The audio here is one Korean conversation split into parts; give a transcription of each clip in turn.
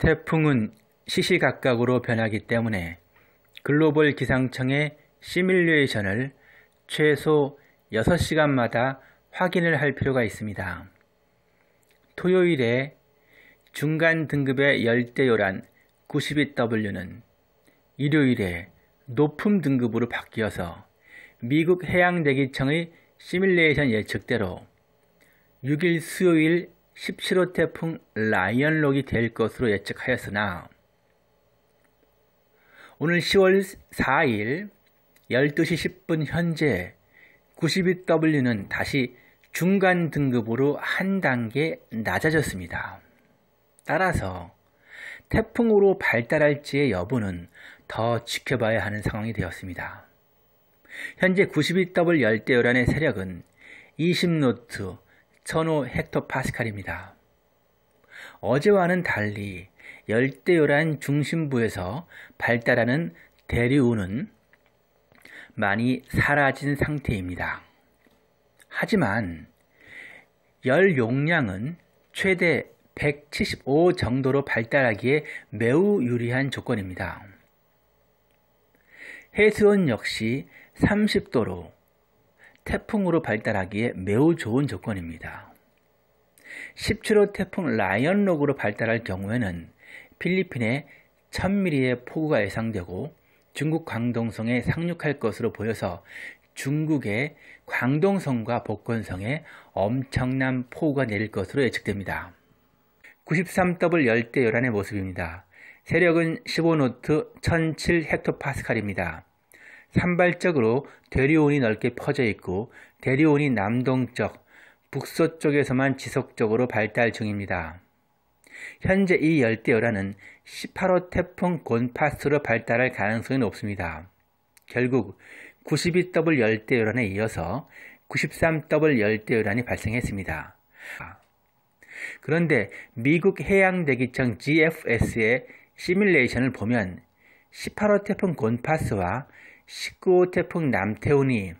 태풍은 시시각각으로 변하기 때문에 글로벌 기상청의 시뮬레이션을 최소 6시간마다 확인을 할 필요가 있습니다. 토요일에 중간 등급의 열대요란 92W는 일요일에 높음 등급으로 바뀌어서 미국 해양대기청의 시뮬레이션 예측대로 6일 수요일 17호 태풍 라이언록이 될 것으로 예측하였으나 오늘 10월 4일 12시 10분 현재 92W는 다시 중간 등급으로 한 단계 낮아졌습니다. 따라서 태풍으로 발달할지의 여부는 더 지켜봐야 하는 상황이 되었습니다. 현재 92W 열대요란의 세력은 20노트, 천호 헥토 파스칼입니다. 어제와는 달리 열대요란 중심부에서 발달하는 대류우는 많이 사라진 상태입니다. 하지만 열 용량은 최대 175 정도로 발달하기에 매우 유리한 조건입니다. 해수온 역시 30도로 태풍으로 발달하기에 매우 좋은 조건입니다. 17호 태풍 라이언록으로 발달할 경우에는 필리핀에 1000mm의 폭우가 예상되고 중국 광동성에 상륙할 것으로 보여서 중국의 광동성과 복건성에 엄청난 폭우가 내릴 것으로 예측됩니다. 93W 열대 요란의 모습입니다. 세력은 15노트 1007헥토파스칼입니다. 산발적으로 대류온이 넓게 퍼져 있고 대류온이 남동쪽, 북서쪽에서만 지속적으로 발달 중입니다. 현재 이열대열화는 18호 태풍 곤파스로 발달할 가능성이 높습니다. 결국 92W 열대열화에 이어서 93W 열대열화이 발생했습니다. 그런데 미국 해양대기청 GFS의 시뮬레이션을 보면 18호 태풍 곤파스와 19호 태풍 남태훈이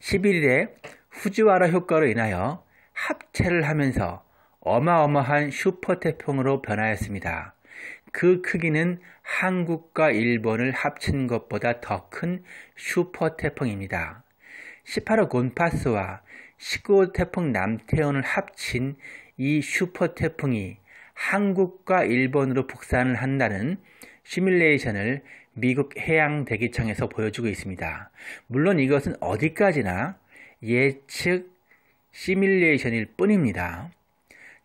11일에 후지와라 효과로 인하여 합체를 하면서 어마어마한 슈퍼 태풍으로 변하였습니다. 그 크기는 한국과 일본을 합친 것보다 더 큰 슈퍼 태풍입니다. 18호 곤파스와 19호 태풍 남태훈을 합친 이 슈퍼 태풍이 한국과 일본으로 북산을 한다는 시뮬레이션을 미국 해양 대기청에서 보여주고 있습니다. 물론 이것은 어디까지나 예측 시뮬레이션일 뿐입니다.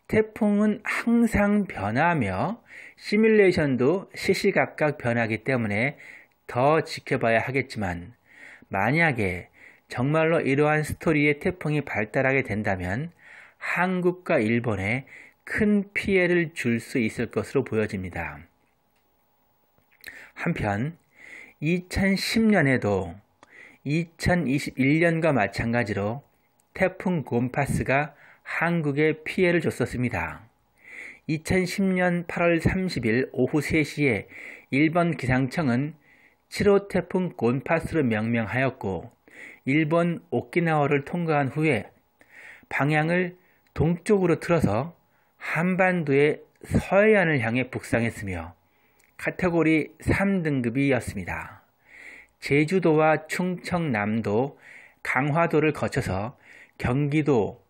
태풍은 항상 변하며 시뮬레이션도 시시각각 변하기 때문에 더 지켜봐야 하겠지만 만약에 정말로 이러한 스토리의 태풍이 발달하게 된다면 한국과 일본에 큰 피해를 줄 수 있을 것으로 보여집니다. 한편 2010년에도 2021년과 마찬가지로 태풍 곰파스가 한국에 피해를 줬었습니다. 2010년 8월 30일 오후 3시에 일본 기상청은 7호 태풍 곰파스로 명명하였고 일본 오키나와를 통과한 후에 방향을 동쪽으로 틀어서 한반도의 서해안을 향해 북상했으며 카테고리 3등급이었습니다. 제주도와 충청남도, 강화도를 거쳐서 경기도,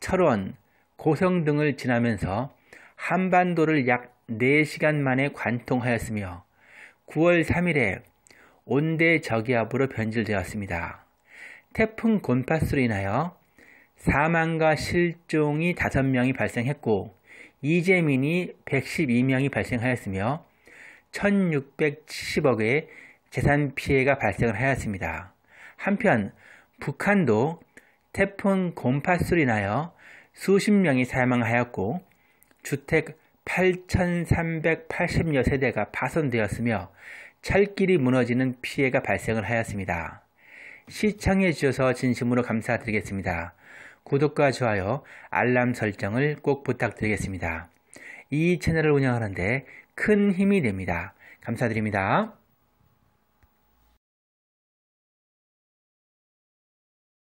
철원, 고성 등을 지나면서 한반도를 약 4시간 만에 관통하였으며 9월 3일에 온대 저기압으로 변질되었습니다. 태풍 곤파스로 인하여 사망과 실종이 5명이 발생했고 이재민이 112명이 발생하였으며 1670억의 재산 피해가 발생을 하였습니다. 한편 북한도 태풍 곰파스로 인하여 수십 명이 사망하였고 주택 8,380여 세대가 파손되었으며 철길이 무너지는 피해가 발생을 하였습니다. 시청해 주셔서 진심으로 감사드리겠습니다. 구독과 좋아요, 알람 설정을 꼭 부탁드리겠습니다. 이 채널을 운영하는데 큰 힘이 됩니다. 감사드립니다.